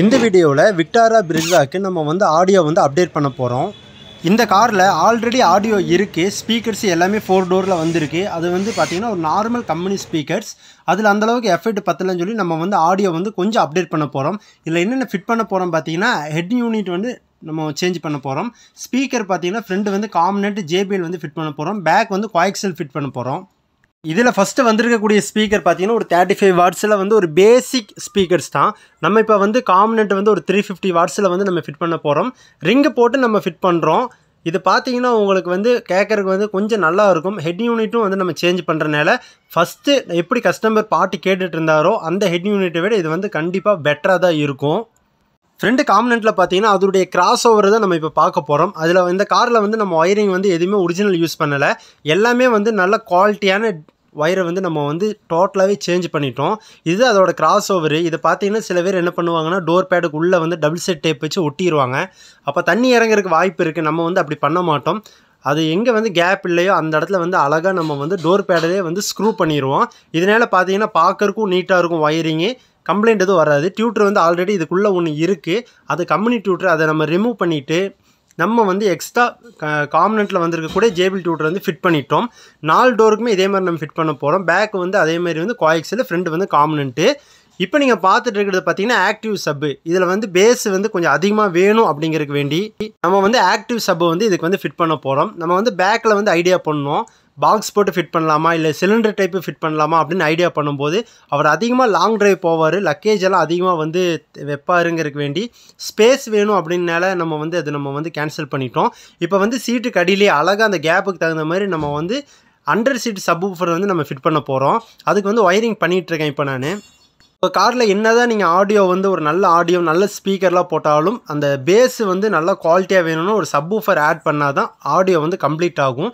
இந்த வீடியோவில் விக்டாரா பிரிசாக்கு நம்ம வந்து ஆடியோ வந்து அப்டேட் பண்ண போகிறோம் இந்த காரில் ஆல்ரெடி ஆடியோ இருக்குது ஸ்பீக்கர்ஸ் எல்லாமே ஃபோர் டோரில் வந்திருக்கு அது வந்து பார்த்திங்கன்னா ஒரு நார்மல் கம்பெனி ஸ்பீக்கர்ஸ் அதில் அந்தளவுக்கு எஃபெக்ட் பத்தலன்னு சொல்லி நம்ம வந்து ஆடியோ வந்து கொஞ்சம் அப்டேட் பண்ண போகிறோம் இதில் என்னென்ன ஃபிட் பண்ண போகிறோம் பார்த்தீங்கன்னா ஹெட் யூனிட் வந்து நம்ம சேஞ்ச் பண்ண போகிறோம் ஸ்பீக்கர் பார்த்திங்கன்னா ஃப்ரெண்டு வந்து காமனெட் ஜேபிஎல் வந்து ஃபிட் பண்ண போகிறோம் பேக் வந்து குவாய்க்செல் ஃபிட் பண்ண போகிறோம் இதில் ஃபஸ்ட்டு வந்திருக்கக்கூடிய ஸ்பீக்கர் பார்த்தீங்கன்னா ஒரு தேர்ட்டி ஃபைவ் வாட்ஸில் வந்து ஒரு பேசிக் ஸ்பீக்கர்ஸ் தான் நம்ம இப்போ வந்து காம்பினெண்ட் வந்து ஒரு த்ரீ ஃபிஃப்டி வாட்ஸில் வந்து நம்ம ஃபிட் பண்ண போகிறோம் ரிங்கை போட்டு நம்ம ஃபிட் பண்ணுறோம் இது பார்த்தீங்கன்னா உங்களுக்கு வந்து கேட்குறதுக்கு வந்து கொஞ்சம் நல்லா இருக்கும் ஹெட் யூனிட்டும் வந்து நம்ம சேஞ்ச் பண்ணுறனால ஃபஸ்ட்டு எப்படி கஸ்டமர் பாட்டு கேட்டுட்டு இருந்தாரோ அந்த ஹெட் யூனிட்டை விட இது வந்து கண்டிப்பாக பெட்டராக தான் இருக்கும் ஃப்ரண்ட் காம்பனெண்ட்டில் பார்த்தீங்கன்னா அதோடைய கிராஸ் ஓவர் தான் நம்ம இப்போ பார்க்க போகிறோம் அதில் இந்த காரில் வந்து நம்ம ஒயரிங் வந்து எதுவுமே ஒரிஜினல் யூஸ் பண்ணலை எல்லாமே வந்து நல்ல குவாலிட்டியான ஒயரை வந்து நம்ம வந்து டோட்டலாகவே சேஞ்ச் பண்ணிட்டோம் இது அதோட கிராஸ் ஓவர் இதை பார்த்தீங்கன்னா சில பேர் என்ன பண்ணுவாங்கன்னா டோர் பேடுக்கு உள்ளே வந்து டபுள் செட் டேப் வச்சு ஒட்டிடுவாங்க அப்போ தண்ணி இறங்குறதுக்கு வாய்ப்பு இருக்குது நம்ம வந்து அப்படி பண்ண மாட்டோம் அது எங்கே வந்து கேப் இல்லையோ அந்த இடத்துல வந்து அழகாக நம்ம வந்து டோர் பேடலே வந்து ஸ்க்ரூ பண்ணிடுவோம் இதனால் பார்த்தீங்கன்னா பார்க்கறக்கும் நீட்டாக இருக்கும் ஒயரிங்கு கம்ப்ளைண்ட் எதுவும் வராது டியூட்டர் வந்து ஆல்ரெடி இதுக்குள்ளே ஒன்று இருக்குது அது கம்பெனி டியூட்டர் அதை நம்ம ரிமூவ் பண்ணிவிட்டு நம்ம வந்து எக்ஸ்ட்ரா வந்திருக்க வந்திருக்கக்கூடிய ஜேபிள் டியூட்டர் வந்து ஃபிட் பண்ணிட்டோம் நாலு டோருக்குமே இதே மாதிரி நம்ம ஃபிட் பண்ண போகிறோம் பேக் வந்து அதேமாரி வந்து காய்க்ஸில் ஃப்ரெண்டு வந்து காமனென்ட்டு இப்போ நீங்கள் பார்த்துட்டு இருக்கிறது பார்த்தீங்கன்னா ஆக்டிவ் சப்பு இதில் வந்து பேஸு வந்து கொஞ்சம் அதிகமாக வேணும் அப்படிங்கிறதுக்கு வேண்டி நம்ம வந்து ஆக்டிவ் சப்பு வந்து இதுக்கு வந்து ஃபிட் பண்ண போகிறோம் நம்ம வந்து பேக்கில் வந்து ஐடியா பண்ணோம் பாக்ஸ் போட்டு ஃபிட் பண்ணலாமா இல்லை சிலிண்டர் டைப்பு ஃபிட் பண்ணலாமா அப்படின்னு ஐடியா பண்ணும்போது அவர் அதிகமாக லாங் ட்ரைவ் போவார் லக்கேஜ் எல்லாம் அதிகமாக வந்து வெப்பாருங்கிறதுக்கு வேண்டி ஸ்பேஸ் வேணும் அப்படின்னால நம்ம வந்து அது நம்ம வந்து கேன்சல் பண்ணிட்டோம் இப்போ வந்து சீட்டுக்கு அடியிலே அழகாக அந்த கேப்புக்கு தகுந்த மாதிரி நம்ம வந்து அண்டர் சீட் சப் வந்து நம்ம ஃபிட் பண்ண போகிறோம் அதுக்கு வந்து ஒயரிங் பண்ணிகிட்ருக்கேன் இப்போ நான் இப்போ காரில் என்ன தான் நீங்கள் ஆடியோ வந்து ஒரு நல்ல ஆடியோ நல்ல ஸ்பீக்கர்லாம் போட்டாலும் அந்த பேஸ் வந்து நல்ல குவாலிட்டியாக வேணும்னு ஒரு ஊஃபர் ஆட் பண்ணால் தான் ஆடியோ வந்து கம்ப்ளீட் ஆகும்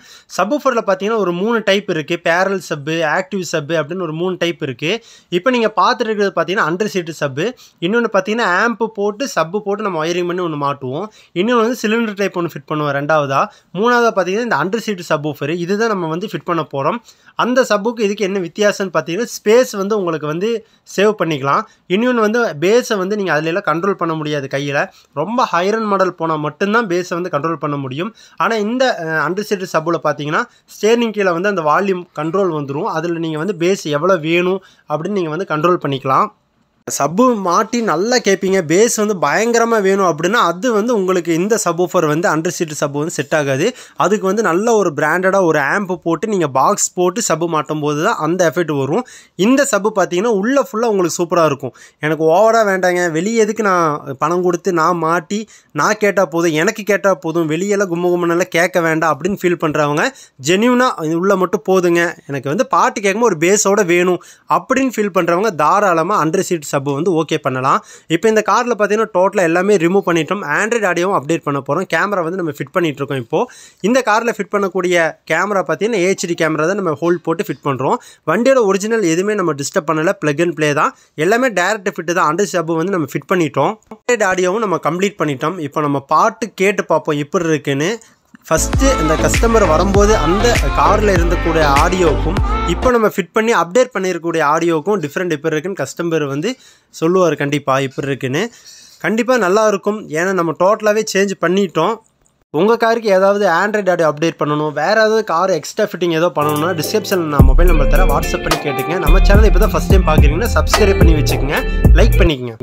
ஊஃபரில் பார்த்தீங்கன்னா ஒரு மூணு டைப் இருக்குது பேரல் சப்பு ஆக்டிவ் சப்பு அப்படின்னு ஒரு மூணு டைப் இருக்குது இப்போ நீங்கள் பார்த்துட்டு இருக்கிறது பார்த்தீங்கன்னா அண்டர் சீட்டு சப்பு இன்னொன்று பார்த்தீங்கன்னா ஆம்பு போட்டு சப்பு போட்டு நம்ம ஒயரிங் பண்ணி ஒன்று மாட்டுவோம் இன்னொன்று வந்து சிலிண்டர் டைப் ஒன்று ஃபிட் பண்ணுவோம் ரெண்டாவதாக மூணாவதாக பார்த்தீங்கன்னா இந்த அண்டர் சீட்டு ஊஃபர் இதுதான் நம்ம வந்து ஃபிட் பண்ண போகிறோம் அந்த சப்புக்கு இதுக்கு என்ன வித்தியாசம்னு பார்த்தீங்கன்னா ஸ்பேஸ் வந்து உங்களுக்கு வந்து சேவ் பண்ணிக்கலாம் இன்னொன்று வந்து பேஸை வந்து நீங்கள் அதிலெல்லாம் கண்ட்ரோல் பண்ண முடியாது கையில் ரொம்ப ஹைரன் மாடல் போனால் மட்டும்தான் பேஸை வந்து கண்ட்ரோல் பண்ண முடியும் ஆனால் இந்த அண்டர்சைடு சப்பில் பார்த்தீங்கன்னா ஸ்டேரிங் கீழே வந்து அந்த வால்யூம் கண்ட்ரோல் வந்துடும் அதில் நீங்கள் வந்து பேஸ் எவ்வளோ வேணும் அப்படின்னு நீங்கள் வந்து கண்ட்ரோல் பண்ணிக்கலாம் சப்பு மாட்டி நல்லா கேட்பீங்க பேஸ் வந்து பயங்கரமாக வேணும் அப்படின்னா அது வந்து உங்களுக்கு இந்த சப்போஃபர் வந்து அண்டர் சீட்டு சப்பு வந்து செட் ஆகாது அதுக்கு வந்து நல்ல ஒரு பிராண்டடாக ஒரு ஆம்பு போட்டு நீங்கள் பாக்ஸ் போட்டு சப்பு மாட்டும் போது தான் அந்த எஃபெக்ட் வரும் இந்த சப்பு பார்த்தீங்கன்னா உள்ளே ஃபுல்லாக உங்களுக்கு சூப்பராக இருக்கும் எனக்கு ஓவராக வேண்டாங்க வெளியே எதுக்கு நான் பணம் கொடுத்து நான் மாட்டி நான் கேட்டால் போதும் எனக்கு கேட்டால் போதும் வெளியெல்லாம் கும்ப கும்பனெல்லாம் கேட்க வேண்டாம் அப்படின்னு ஃபீல் பண்ணுறவங்க ஜென்யூனாக உள்ளே மட்டும் போதுங்க எனக்கு வந்து பாட்டு கேட்கும்போது ஒரு பேஸோடு வேணும் அப்படின்னு ஃபீல் பண்ணுறவங்க தாராளமாக அண்டர் சீட் சப்பு வந்து ஓகே பண்ணலாம் இப்போ இந்த காரில் பார்த்தீங்கன்னா டோட்டலாக எல்லாமே ரிமூவ் பண்ணிட்டோம் ஆண்ட்ராய்டு ஆடியோ அப்டேட் பண்ண போகிறோம் கேமரா வந்து நம்ம ஃபிட் பண்ணிகிட்ருக்கோம் இப்போது இந்த காரில் ஃபிட் பண்ணக்கூடிய கேமரா பார்த்தீங்கன்னா ஏஹெச்டி கேமரா தான் நம்ம ஹோல்ட் போட்டு ஃபிட் பண்ணுறோம் வண்டியோட ஒரிஜினல் எதுவுமே நம்ம டிஸ்டர்ப் பண்ணலை ப்ளக் அண்ட் ப்ளே தான் எல்லாமே டேரக்ட் ஃபிட்டு தான் அண்டர் சப்பு வந்து நம்ம ஃபிட் பண்ணிட்டோம் ஆண்ட்ராய்டு ஆடியோவும் நம்ம கம்ப்ளீட் பண்ணிட்டோம் இப்போ நம்ம பாட்டு கேட்டு பார்ப்போம் எப்படி இருக்குன்னு ஃபஸ்ட்டு இந்த கஸ்டமர் வரும்போது அந்த காரில் இருந்தக்கூடிய ஆடியோக்கும் இப்போ நம்ம ஃபிட் பண்ணி அப்டேட் பண்ணியிருக்கக்கூடிய ஆடியோக்கும் டிஃப்ரெண்ட் இப்போ இருக்குன்னு கஸ்டமர் வந்து சொல்லுவார் கண்டிப்பாக இப்போ இருக்குன்னு கண்டிப்பாக நல்லாயிருக்கும் ஏன்னா நம்ம டோட்டலாகவே சேஞ்ச் பண்ணிட்டோம் உங்கள் காருக்கு ஏதாவது ஆண்ட்ராய்டு ஆடியோ அப்டேட் பண்ணணும் வேறு ஏதாவது கார் எக்ஸ்ட்ரா ஃபிட்டிங் ஏதோ பண்ணணும்னா டிஸ்கிரிப்ஷனில் நான் மொபைல் நம்பர் தர வாட்ஸ்அப் பண்ணி கேட்டுங்க நம்ம சேனல் இப்போ தான் ஃபஸ்ட் டைம் பார்க்குறீங்கன்னா சப்ஸ்கிரைப் பண்ணி வச்சுக்கோங்க லைக் பண்ணிக்கோங்க